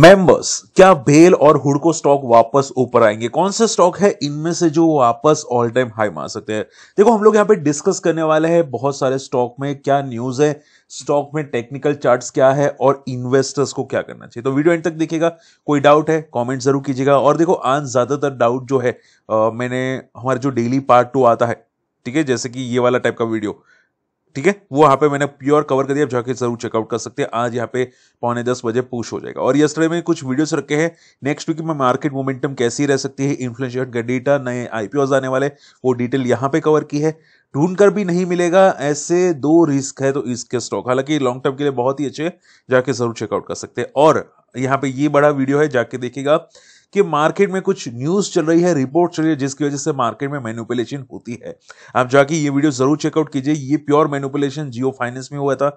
members क्या bell और हुडको को स्टॉक वापस ऊपर आएंगे कौन सा स्टॉक है इनमें से जो वापस ऑल टाइम हाई मार सकते हैं देखो हम लोग यहाँ पे डिस्कस करने वाले हैं बहुत सारे स्टॉक में क्या न्यूज है स्टॉक में टेक्निकल चार्ट्स क्या है और इन्वेस्टर्स को क्या करना चाहिए तो वीडियो एंड तक देखिएगा कोई डाउट है कॉमेंट जरूर कीजिएगा और देखो आज ज्यादातर डाउट जो है आ, मैंने हमारे जो डेली पार्ट टू आता है ठीक है जैसे कि ये वाला टाइप का वीडियो ठीक है वो यहाँ पे मैंने प्योर कवर कर दिया आप जाके जरूर चेकआउट कर सकते हैं आज यहाँ पे पौने दस बजे पुश हो जाएगा और यस्टरडे में कुछ वीडियोस रखे हैं नेक्स्ट वीक में मार्केट मोमेंटम कैसी रह सकती है इन्फ्लेशन का डेटा नए आईपीओज आने वाले वो डिटेल यहाँ पे कवर की है ढूंढ कर भी नहीं मिलेगा ऐसे दो रिस्क है तो इसके स्टॉक हालांकि लॉन्ग टर्म के लिए बहुत ही अच्छे जाके जरूर चेकआउट कर सकते हैं और यहाँ पे ये बड़ा वीडियो है जाके देखेगा कि मार्केट में कुछ न्यूज चल रही है रिपोर्ट चल रही है जिसकी वजह से मार्केट में मैनुपुलेशन होती है आप जाके ये वीडियो जरूर चेकआउट कीजिए ये प्योर मैनुपुलेशन जियो फाइनेंस में हुआ था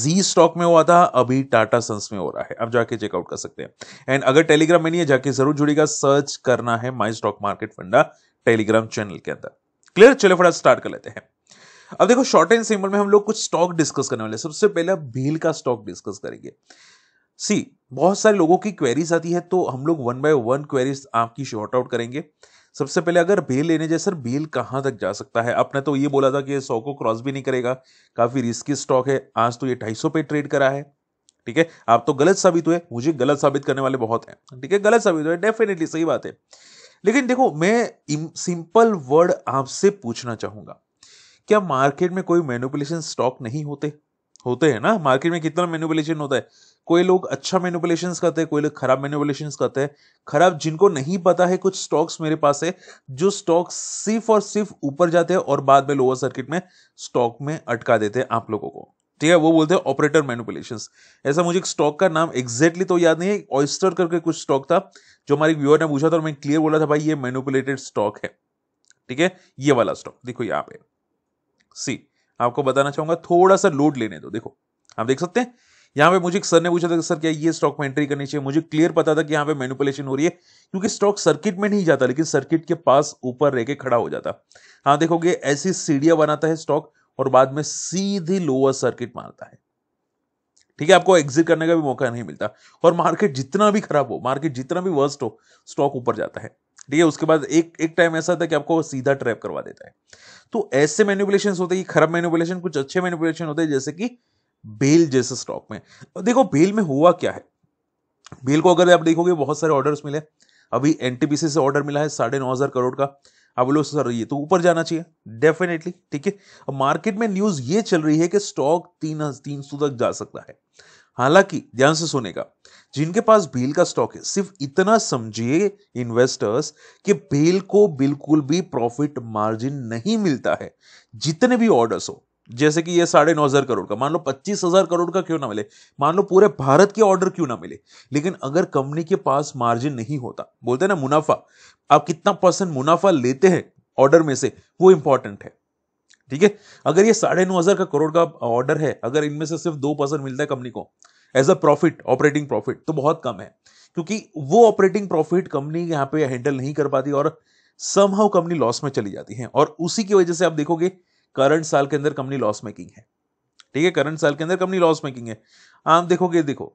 जी स्टॉक में हुआ था अभी टाटा सन्स में हो रहा है आप जाके चेकआउट कर सकते हैं एंड अगर टेलीग्राम में नहीं है जाके जरूर जुड़ेगा सर्च करना है my stock market funda Telegram channel के अंदर क्लियर चले फटाफट स्टार्ट कर लेते हैं अब देखो शॉर्ट एंड सिंपल में हम लोग कुछ स्टॉक डिस्कस करने वाले सबसे पहले भील का स्टॉक डिस्कस करेंगे सी बहुत सारे लोगों की क्वेरीज आती है तो हम लोग वन बाय वन क्वेरीज आपकी शॉर्ट आउट करेंगे सबसे पहले अगर बेल लेने जाए सर बेल कहाँ तक जा सकता है आपने तो ये बोला था कि ये सौ को क्रॉस भी नहीं करेगा काफ़ी रिस्की स्टॉक है आज तो ये ढाई सौ पे ट्रेड करा है ठीक है आप तो गलत साबित हुए मुझे गलत साबित करने वाले बहुत हैं ठीक है गलत साबित हुए डेफिनेटली सही बात है लेकिन देखो मैं सिंपल वर्ड आपसे पूछना चाहूंगा क्या मार्केट में कोई मैनुपुलेशन स्टॉक नहीं होते होते हैं ना मार्केट में कितना मेनुपुलेशन होता है कोई लोग अच्छा मेनुपुलेशन करते हैं कोई लोग खराब मेनुपुलेशन करते हैं खराब जिनको नहीं पता है कुछ स्टॉक्स मेरे पास है जो स्टॉक्स सिर्फ और सिर्फ ऊपर जाते हैं और बाद में लोअर सर्किट में स्टॉक में अटका देते हैं आप लोगों को ठीक है वो बोलते हैं ऑपरेटर मेनुपुलेशन ऐसा मुझे एक स्टॉक का नाम एग्जैक्टली तो याद नहीं है ऑयस्टर करके कुछ स्टॉक था जो हमारे व्यूअर ने पूछा था और मैं क्लियर बोला था भाई ये मेनुपुलेटेड स्टॉक है ठीक है ये वाला स्टॉक देखो यहाँ पे सी आपको बताना चाहूंगा थोड़ा सा लोड लेने दो देखो आप देख सकते हैं यहाँ पे मुझे सर ने पूछा था सर क्या ये स्टॉक में एंट्री करनी चाहिए मुझे क्लियर पता था कि यहाँ पे मैनुपुलेशन हो रही है क्योंकि स्टॉक सर्किट में नहीं जाता लेकिन सर्किट के पास ऊपर रह के खड़ा हो जाता हाँ देखोगे ऐसी सीढ़िया बनाता है स्टॉक और बाद में सीधी लोअर सर्किट मारता है ठीक है आपको एग्जिट करने का भी मौका नहीं मिलता और मार्केट जितना भी खराब हो मार्केट जितना भी वर्स्ट हो स्टॉक ऊपर जाता है ठीक है उसके बाद एक एक टाइम ऐसा था कि आपको सीधा ट्रैप करवा देता है तो ऐसे मैन्युपुलेशन होते हैं खराब मैन्युपुलेशन कुछ अच्छे मैन्युपुलेशन होते हैं जैसे कि बेल जैसे स्टॉक में देखो बेल में हुआ क्या है बेल को अगर आप देखोगे बहुत सारे ऑर्डर्स मिले अभी एनटीपीसी से ऑर्डर मिला है साढ़े नौ हजार करोड़ का आप बोलो सर ये तो ऊपर जाना चाहिए डेफिनेटली ठीक है अब मार्केट में न्यूज ये चल रही है कि स्टॉक तीन तीन सौ तक जा सकता है हालांकि ध्यान से सुनेगा जिनके पास बेल का स्टॉक है सिर्फ इतना समझिए इन्वेस्टर्स कि बेल को बिल्कुल भी प्रॉफिट मार्जिन नहीं मिलता है जितने भी ऑर्डर्स हो जैसे कि ये साढ़े नौ हजार करोड़ का मान लो पच्चीस हजार करोड़ का क्यों ना मिले मान लो पूरे भारत के ऑर्डर क्यों ना मिले लेकिन अगर कंपनी के पास मार्जिन नहीं होता बोलते ना मुनाफा आप कितना परसेंट मुनाफा लेते हैं ऑर्डर में से वो इंपॉर्टेंट है ठीक है अगर ये साढ़े नौ हजार का करोड़ का ऑर्डर है अगर इनमें से सिर्फ दो परसेंट मिलता है कंपनी को as a profit operating profit तो बहुत कम है क्योंकि वो ऑपरेटिंग प्रॉफिट कंपनी यहाँ पे हैंडल नहीं कर पाती और समहाउ कंपनी लॉस में चली जाती है और उसी की वजह से आप देखोगे करंट साल के अंदर कंपनी लॉस मेकिंग है ठीक है करंट साल के अंदर कंपनी लॉस मेकिंग है आप देखोगे देखो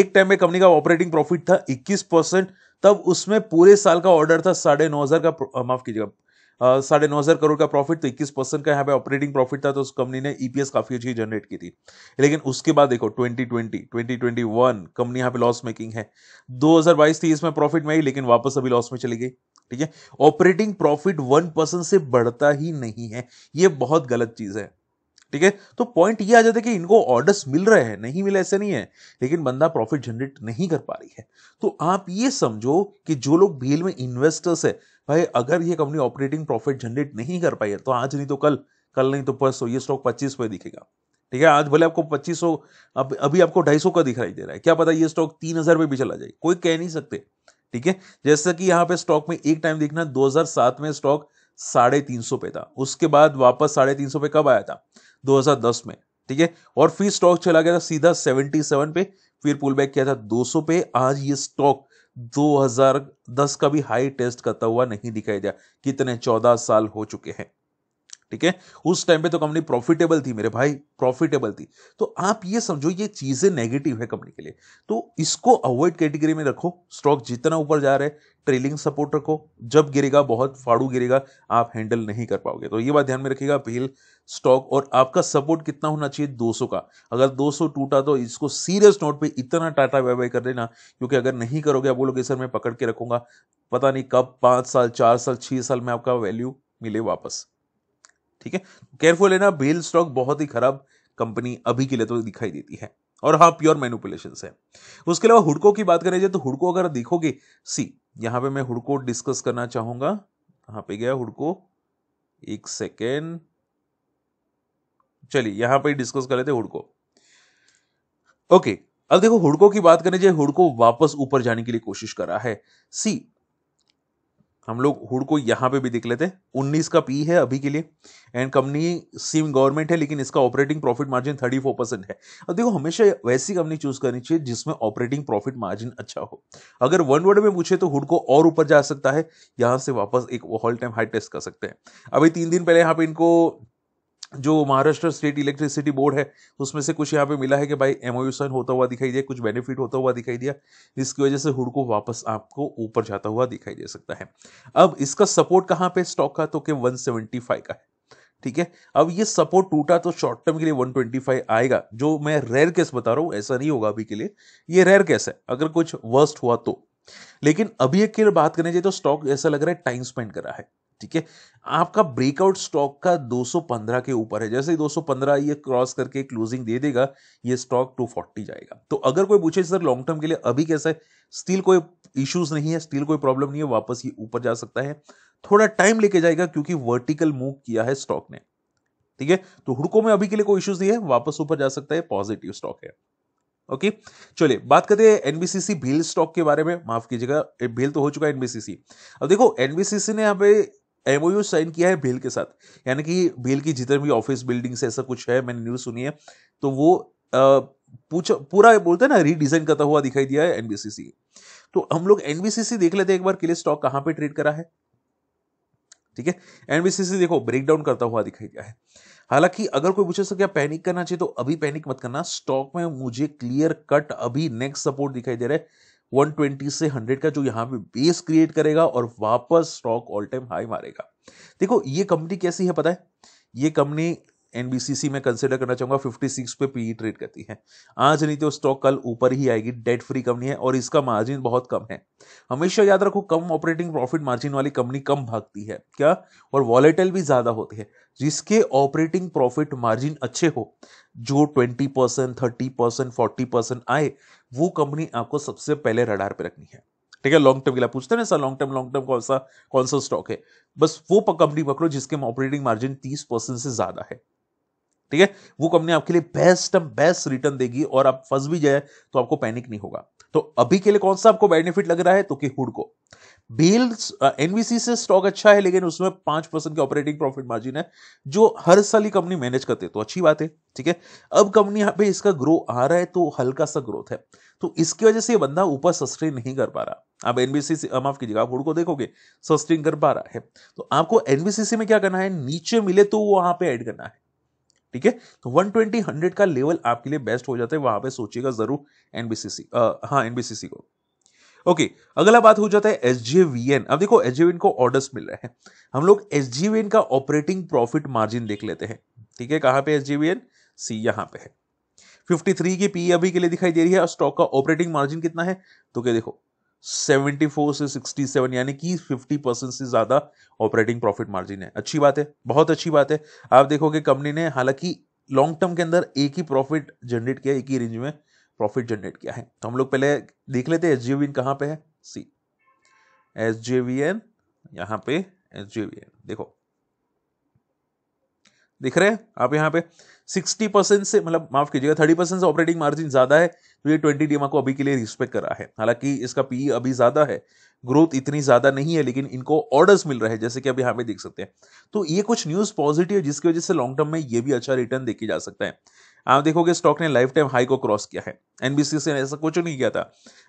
एक टाइम में कंपनी का ऑपरेटिंग प्रॉफिट था 21 परसेंट तब उसमें पूरे साल का ऑर्डर था साढ़े नौ हजार का माफ कीजिएगा साढ़े नौ हज़ार करोड़ का प्रॉफिट तो इक्कीस परसेंट का यहाँ पे ऑपरेटिंग प्रॉफिट था तो उस कंपनी ने ईपीएस e काफ़ी अच्छी जनरेट की थी लेकिन उसके बाद देखो twenty twenty twenty twenty one company यहाँ पे लॉस मेकिंग है दो हज़ार बाईस थी इसमें प्रॉफिट में आई लेकिन वापस अभी लॉस में चली गई ठीक है ऑपरेटिंग प्रॉफिट वन परसेंट से बढ़ता ही नहीं है ये बहुत गलत चीज़ है ठीक है तो पॉइंट ये आ जाता है कि इनको ऑर्डर्स मिल रहे हैं नहीं मिले ऐसे नहीं है लेकिन बंदा प्रॉफिट जनरेट नहीं कर पा रही है तो आप ये समझो कि जो लोग भील में इन्वेस्टर्स है भाई अगर ये कंपनी ऑपरेटिंग प्रॉफिट जनरेट नहीं कर पाई है तो आज नहीं तो कल कल नहीं तो परसों ये स्टॉक पच्चीस पे दिखेगा ठीक है आज भले आपको पच्चीस सौ अब अभी आपको ढाई सौ का दिखाई दे रहा है क्या पता ये स्टॉक तीन हजार पे भी चला जाए कोई कह नहीं सकते ठीक है जैसा कि यहाँ पे स्टॉक में एक टाइम देखना दो में स्टॉक साढ़े तीन सौ पे था उसके बाद वापस साढ़े तीन सौ पे कब आया था 2010 में ठीक है और फिर स्टॉक चला गया था सीधा 77 पे फिर पुल बैक किया था 200 पे आज ये स्टॉक 2010 का भी हाई टेस्ट करता हुआ नहीं दिखाई दिया कितने 14 साल हो चुके हैं ठीक है उस टाइम पे तो कंपनी प्रॉफिटेबल थी मेरे भाई प्रॉफिटेबल थी तो आप ये समझो ये चीजें नेगेटिव है कंपनी के लिए तो इसको अवॉइड कैटेगरी में रखो स्टॉक जितना ऊपर जा रहा है ट्रेलिंग सपोर्ट रखो जब गिरेगा बहुत फाड़ू गिरेगा आप हैंडल नहीं कर पाओगे तो ये बात ध्यान में रखिएगा पहल स्टॉक और आपका सपोर्ट कितना होना चाहिए 200 का अगर 200 टूटा तो इसको सीरियस नोट पे इतना टाटा बाय कर देना क्योंकि अगर नहीं करोगे आप बोलोगे सर मैं पकड़ के रखूंगा पता नहीं कब पाँच साल चार साल छः साल में आपका वैल्यू मिले वापस ठीक है केयरफुल है ना बेल स्टॉक बहुत ही खराब कंपनी अभी के लिए तो दिखाई देती है और हाँ प्योर मैनुपुलेशन है उसके अलावा हुडको की बात करें जाए तो हुडको अगर देखोगे सी यहाँ पे मैं हुडको डिस्कस करना चाहूंगा कहाँ पे गया हुडको एक सेकेंड चलिए यहां पे डिस्कस कर लेते हुडको ओके अब देखो हुडको की बात करें जाए हुडको वापस ऊपर जाने के लिए कोशिश कर रहा है सी हम लोग हुड को यहाँ पे भी देख लेते हैं 19 का पी है अभी के लिए एंड कंपनी सेम गवर्नमेंट है लेकिन इसका ऑपरेटिंग प्रॉफिट मार्जिन 34 परसेंट है अब देखो हमेशा वैसी कंपनी चूज करनी चाहिए जिसमें ऑपरेटिंग प्रॉफिट मार्जिन अच्छा हो अगर वन वर्ड में पूछे तो हुड को और ऊपर जा सकता है यहाँ से वापस एक ऑल टाइम हाई टेस्ट कर सकते हैं अभी तीन दिन पहले यहाँ पे इनको जो महाराष्ट्र स्टेट इलेक्ट्रिसिटी बोर्ड है उसमें से कुछ यहाँ पे मिला है कि भाई एम साइन होता हुआ दिखाई दिया कुछ बेनिफिट होता हुआ दिखाई दिया जिसकी वजह से हुड़को को वापस आपको ऊपर जाता हुआ दिखाई दे सकता है अब इसका सपोर्ट कहाँ पे स्टॉक का तो कि 175 का है ठीक है अब ये सपोर्ट टूटा तो शॉर्ट टर्म के लिए 125 आएगा जो मैं रेयर केस बता रहा हूँ ऐसा नहीं होगा अभी के लिए ये रेयर केस है अगर कुछ वर्स्ट हुआ तो लेकिन अभी एक बात करने जाए तो स्टॉक ऐसा लग रहा है टाइम स्पेंड करा है ठीक है आपका ब्रेकआउट स्टॉक का 215 के ऊपर है जैसे ही 215 ये क्रॉस करके क्लोजिंग दे देगा ये स्टॉक 240 जाएगा तो अगर कोई पूछे सर लॉन्ग टर्म के लिए अभी कैसा है स्टील कोई इश्यूज नहीं है स्टील कोई प्रॉब्लम नहीं है वापस ये ऊपर जा सकता है थोड़ा टाइम लेके जाएगा क्योंकि वर्टिकल मूव किया है स्टॉक ने ठीक है तो हुड़को में अभी के लिए कोई इश्यूज नहीं है वापस ऊपर जा सकता है पॉजिटिव स्टॉक है ओके चलिए बात करते हैं एनबीसीसी भील स्टॉक के बारे में माफ कीजिएगा भील तो हो चुका है एनबीसीसी अब देखो एनबीसीसी ने यहाँ पे एम साइन किया है भेल के साथ यानी कि भेल की जितने भी ऑफिस बिल्डिंग्स ऐसा कुछ है मैंने न्यूज़ सुनी है तो वो पूछ पूरा बोलते हैं ना रीडिज़ाइन करता हुआ दिखाई दिया है एन तो हम लोग एन देख लेते हैं एक बार के लिए स्टॉक कहाँ पे ट्रेड करा है ठीक है एनबीसीसी देखो ब्रेक डाउन करता हुआ दिखाई दिया है हालांकि अगर कोई पूछे क्या पैनिक करना चाहिए तो अभी पैनिक मत करना स्टॉक में मुझे क्लियर कट अभी नेक्स्ट सपोर्ट दिखाई दे रहा है 120 से 100 का जो यहाँ पे बेस क्रिएट करेगा और वापस स्टॉक ऑल टाइम हाई मारेगा देखो ये कंपनी कैसी है पता है ये कंपनी एनबीसीसी में कंसिडर करना चाहूंगा फिफ्टी सिक्स पे पीई ट्रेड e करती है आज नहीं तो स्टॉक कल ऊपर ही आएगी डेट फ्री कंपनी है और इसका मार्जिन बहुत कम है हमेशा याद रखो कम ऑपरेटिंग प्रॉफिट मार्जिन वाली कंपनी कम भागती है क्या और वॉलेटल भी ज्यादा होती है जिसके ऑपरेटिंग प्रॉफिट मार्जिन अच्छे हो जो twenty percent thirty percent forty percent आए वो कंपनी आपको सबसे पहले रडार पे रखनी है ठीक है लॉन्ग टर्म के लिए पूछते हैं ना sir long term long term कौन सा कौन सा स्टॉक है बस वो कंपनी पकड़ो जिसके ऑपरेटिंग मार्जिन तीस परसेंट से ज्यादा है ठीक है वो कंपनी आपके लिए बेस्ट एंड बेस्ट रिटर्न देगी और आप फंस भी जाए तो आपको पैनिक नहीं होगा तो अभी के लिए कौन सा आपको बेनिफिट लग रहा है तो कि हुड को बेल एनवीसी से स्टॉक अच्छा है लेकिन उसमें पांच परसेंट के ऑपरेटिंग प्रॉफिट मार्जिन है जो हर साल ही कंपनी मैनेज करते तो अच्छी बात है ठीक है अब कंपनी यहां पे इसका ग्रो आ रहा है तो हल्का सा ग्रोथ है तो इसकी वजह से ये बंदा ऊपर सस्टेन नहीं कर पा रहा आप एनबीसी से माफ कीजिएगा आप को देखोगे सस्टेन कर पा रहा है तो आपको एनबीसी में क्या करना है नीचे मिले तो वो वहां पर एड करना है ठीक है तो वन ट्वेंटी हंड्रेड का लेवल आपके लिए बेस्ट हो जाता है वहां पे सोचिएगा जरूर एनबीसीसी हाँ एनबीसीसी को ओके okay, अगला बात हो जाता है एस अब देखो एस को ऑर्डर्स मिल रहे हैं हम लोग एस का ऑपरेटिंग प्रॉफिट मार्जिन देख लेते हैं ठीक है कहाँ पे एस सी यहाँ पे है 53 की पी e अभी के लिए दिखाई दे रही है और स्टॉक का ऑपरेटिंग मार्जिन कितना है तो क्या देखो 74 से 67 यानी कि 50 परसेंट से ज़्यादा ऑपरेटिंग प्रॉफिट मार्जिन है अच्छी बात है बहुत अच्छी बात है आप देखोगे कंपनी ने हालांकि लॉन्ग टर्म के अंदर एक ही प्रॉफिट जनरेट किया एक ही रेंज में प्रॉफिट जनरेट किया है तो हम लोग पहले देख लेते हैं एस जे कहाँ पे है C S J V N यहाँ पे एस जे वी एन देखो दिख रहे हैं आप यहाँ पे 60 परसेंट से मतलब माफ कीजिएगा 30 परसेंट से ऑपरेटिंग मार्जिन ज़्यादा है तो ये 20 डी को अभी के लिए रिस्पेक्ट करा है हालांकि इसका पी e अभी ज़्यादा है ग्रोथ इतनी ज़्यादा नहीं है लेकिन इनको ऑर्डर्स मिल रहे हैं जैसे कि अभी यहाँ पे देख सकते हैं तो ये कुछ न्यूज़ पॉजिटिव जिसकी वजह से लॉन्ग टर्म में ये भी अच्छा रिटर्न देखी जा सकता है आप देखोगे स्टॉक ने लाइफ टाइम हाई को क्रॉस किया है एनबीसी ने ऐसा कुछ नहीं किया था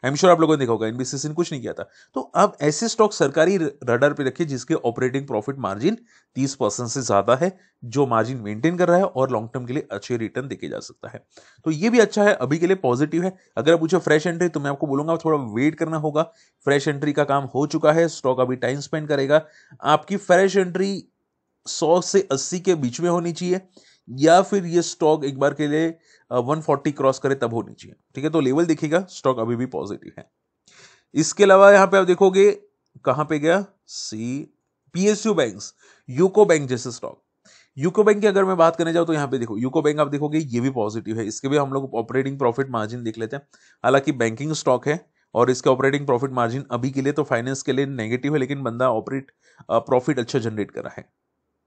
आई एम श्योर आप लोगों ने देखा होगा एनबीसी ने कुछ नहीं किया था तो अब ऐसे स्टॉक सरकारी रडर पे रखिए जिसके ऑपरेटिंग प्रॉफिट मार्जिन 30 परसेंट से ज़्यादा है जो मार्जिन मेंटेन कर रहा है और लॉन्ग टर्म के लिए अच्छे रिटर्न देखे जा सकता है तो ये भी अच्छा है अभी के लिए पॉजिटिव है अगर आप पूछो फ्रेश एंट्री तो मैं आपको बोलूंगा थोड़ा वेट करना होगा फ्रेश एंट्री का काम हो चुका है स्टॉक अभी टाइम स्पेंड करेगा आपकी फ्रेश एंट्री सौ से अस्सी के बीच में होनी चाहिए या फिर ये स्टॉक एक बार के लिए 140 क्रॉस करे तब होनी चाहिए ठीक है तो लेवल देखिएगा स्टॉक अभी भी पॉजिटिव है इसके अलावा यहां पे आप देखोगे कहां पे गया see PSU bank UCO bank जैसे स्टॉक यूको बैंक की अगर मैं बात करने जाऊं तो यहाँ पे देखो यूको बैंक आप देखोगे ये भी पॉजिटिव है इसके भी हम लोग ऑपरेटिंग प्रॉफिट मार्जिन देख लेते हैं हालांकि बैंकिंग स्टॉक है और इसके ऑपरेटिंग प्रॉफिट मार्जिन अभी के लिए तो फाइनेंस के लिए नेगेटिव है लेकिन बंदा ऑपरेट प्रॉफिट अच्छा जनरेट करा है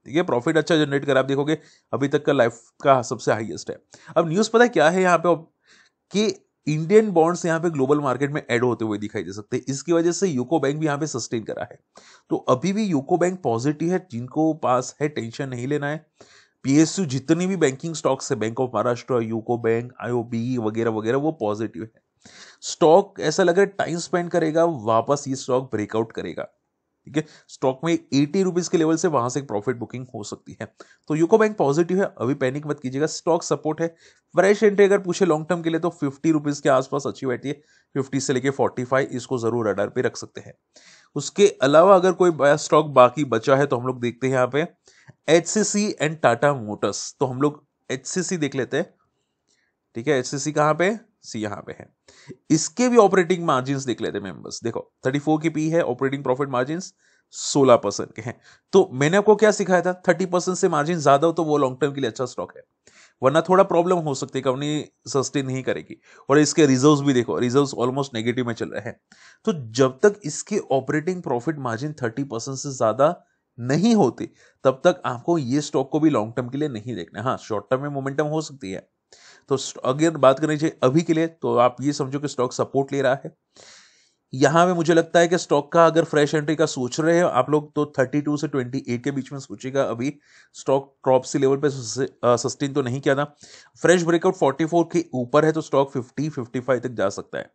ठीक है प्रॉफिट अच्छा जनरेट करा आप देखोगे अभी तक का लाइफ का सबसे हाईएस्ट है अब न्यूज़ पता है क्या है यहाँ पे कि इंडियन बॉन्ड्स यहाँ पे ग्लोबल मार्केट में एड होते हुए दिखाई दे सकते हैं इसकी वजह से यूको बैंक भी यहाँ पे सस्टेन करा है तो अभी भी यूको बैंक पॉजिटिव है जिनको पास है टेंशन नहीं लेना है पीएसयू जितनी भी बैंकिंग स्टॉक्स है Bank of Maharashtra UCO Bank IOB वगैरह वगैरह वो पॉजिटिव है स्टॉक ऐसा लग रहा है टाइम स्पेंड करेगा वापस ये स्टॉक ब्रेकआउट करेगा ठीक है स्टॉक में एटी रुपीज के लेवल से वहां से प्रॉफिट बुकिंग हो सकती है तो यूको बैंक पॉजिटिव है अभी पैनिक मत कीजिएगा स्टॉक सपोर्ट है फ्रेश एंट्री अगर पूछे लॉन्ग टर्म के लिए तो फिफ्टी रुपीज के आसपास अच्छी बैठी है फिफ्टी से लेके फोर्टी फाइव इसको जरूर रडार पे रख सकते हैं उसके अलावा अगर कोई स्टॉक बाकी बचा है तो हम लोग देखते हैं यहाँ पे एच एंड टाटा मोटर्स तो हम लोग एच देख लेते हैं ठीक है एच सी सी कहाँ पे सी यहां पे है इसके भी ऑपरेटिंग मार्जिन देख लेते हैं मेंबर्स देखो 34 की पी है ऑपरेटिंग प्रॉफिट मार्जिन 16 परसेंट के हैं तो मैंने आपको क्या सिखाया था 30 परसेंट से मार्जिन ज्यादा हो तो वो लॉन्ग टर्म के लिए अच्छा स्टॉक है वरना थोड़ा प्रॉब्लम हो सकती है कंपनी सस्टेन नहीं करेगी और इसके रिजर्व्स भी देखो रिजर्व्स ऑलमोस्ट नेगेटिव में चल रहे हैं तो जब तक इसके operating profit margin thirty percent से ज्यादा नहीं होते तब तक आपको ये स्टॉक को भी लॉन्ग टर्म के लिए नहीं देखना हाँ शॉर्ट टर्म में मोमेंटम हो सकती है तो अगर बात करनी चाहिए अभी के लिए तो आप ये समझो कि स्टॉक सपोर्ट ले रहा है यहाँ पे मुझे लगता है कि स्टॉक का अगर फ्रेश एंट्री का सोच रहे हो आप लोग तो 32 से 28 के बीच में सोचेगा अभी स्टॉक टॉप से लेवल पे सस्टेन तो नहीं किया था फ्रेश ब्रेकआउट 44 के ऊपर है तो स्टॉक 50 55 तक जा सकता है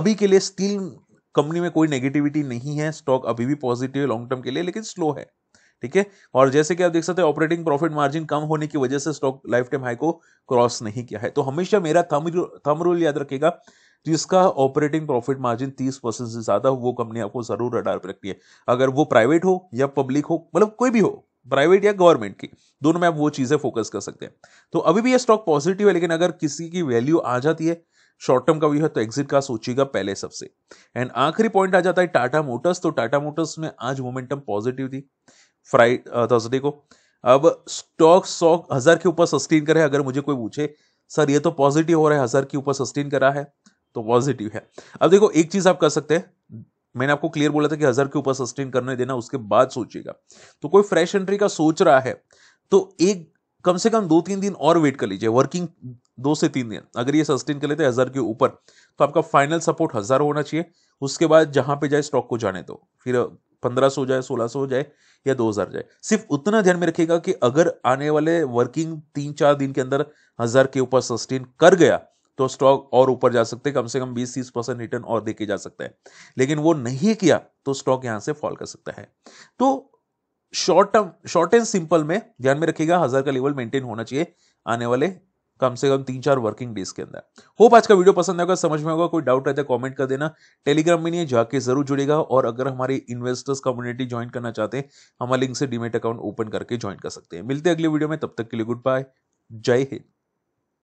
अभी के लिए स्टील कंपनी में कोई नेगेटिविटी नहीं है स्टॉक अभी भी पॉजिटिव है लॉन्ग टर्म के लिए लेकिन स्लो है ठीक है और जैसे कि आप देख सकते हैं ऑपरेटिंग प्रॉफिट मार्जिन कम होने की वजह से स्टॉक लाइफ टाइम हाई को क्रॉस नहीं किया है तो हमेशा मेरा थम थम रूल याद रखेगा जिसका ऑपरेटिंग प्रॉफिट मार्जिन 30 परसेंट से ज्यादा हो वो कंपनी आपको जरूर रडार पर रखती है अगर वो प्राइवेट हो या पब्लिक हो मतलब कोई भी हो प्राइवेट या गवर्नमेंट की दोनों में आप वो चीजें फोकस कर सकते हैं तो अभी भी ये स्टॉक पॉजिटिव है लेकिन अगर किसी की वैल्यू आ जाती है शॉर्ट टर्म का व्यू है तो एग्जिट का सोचिएगा पहले सबसे एंड आखिरी पॉइंट आ जाता है टाटा मोटर्स तो टाटा मोटर्स में आज मोमेंटम पॉजिटिव थी फ्राइड थर्सडे तो को अब स्टॉक सौ हज़ार के ऊपर सस्टेन करे अगर मुझे कोई पूछे सर ये तो पॉजिटिव हो रहा है हज़ार के ऊपर सस्टेन करा है तो पॉजिटिव है अब देखो एक चीज़ आप कर सकते हैं मैंने आपको क्लियर बोला था कि हज़ार के ऊपर सस्टेन करने देना उसके बाद सोचिएगा तो कोई फ्रेश एंट्री का सोच रहा है तो एक कम से कम दो तीन दिन और वेट कर लीजिए वर्किंग दो से तीन दिन अगर ये सस्टेन कर लेते हैं हज़ार के ऊपर तो आपका फाइनल सपोर्ट हज़ार होना चाहिए उसके बाद जहाँ पे जाए स्टॉक को जाने दो फिर पंद्रह सौ जाए सोलह सौ जाए या दो हज़ार जाए सिर्फ उतना ध्यान में रखिएगा कि अगर आने वाले वर्किंग तीन चार दिन के अंदर हज़ार के ऊपर सस्टेन कर गया तो स्टॉक और ऊपर जा सकते हैं कम से कम बीस तीस परसेंट रिटर्न और देके जा सकता है लेकिन वो नहीं किया तो स्टॉक यहाँ से फॉल कर सकता है तो short term short and simple में ध्यान में रखिएगा हज़ार का लेवल मेंटेन होना चाहिए आने वाले कम से कम तीन चार वर्किंग डेज के अंदर होप आज का वीडियो पसंद आएगा समझ में होगा कोई डाउट रहता है कॉमेंट कर देना टेलीग्राम में नहीं है जाके जरूर जुड़ेगा और अगर हमारे इन्वेस्टर्स कम्युनिटी ज्वाइन करना चाहते हैं हमारे लिंक से डीमेट अकाउंट ओपन करके ज्वाइन कर सकते हैं मिलते हैं अगले वीडियो में तब तक के लिए गुड बाय जय हिंद